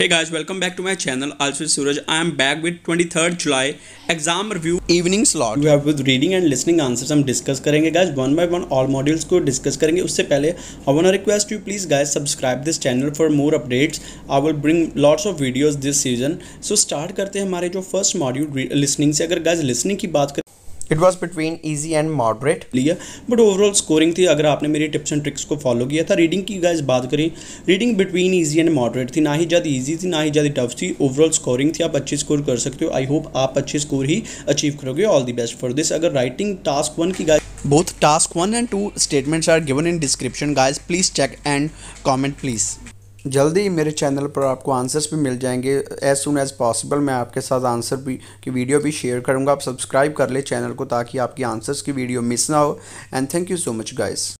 hey guys welcome back to my channel आलसी Suraj I am back with 23 July exam review evening slot we have with reading and listening answers हम discuss करेंगे guys one by one all modules को discuss करेंगे उससे पहले I want request you please guys subscribe this channel for more updates I will bring lots of videos this season so start करते हैं हमारे जो फर्स्ट मॉड्यूल लिसनिंग से अगर गाइज लिसनिंग की बात करें it was between easy and moderate लिया बट ओवरऑल स्कोरिंग थी अगर आपने मेरी टिप्स एंड ट्रिक्स को फॉलो किया था रीडिंग की गाइज बात करें reading between easy and moderate थी ना ही ज़्यादा ईजी थी ना ही ज़्यादा टफ थी ओवरऑल स्कोरिंग थी आप अच्छी स्कोर कर सकते हो आई होप आप अच्छे स्कोर ही अचीव करोगे all the best for this अगर राइटिंग टास्क वन की guys both task one and two statements are given in description guys please check and comment please जल्दी ही मेरे चैनल पर आपको आंसर्स भी मिल जाएंगे एज़ सुन एज़ पॉसिबल मैं आपके साथ आंसर भी की वीडियो भी शेयर करूँगा आप सब्सक्राइब कर ले चैनल को ताकि आपकी आंसर्स की वीडियो मिस ना हो and thank you so much guys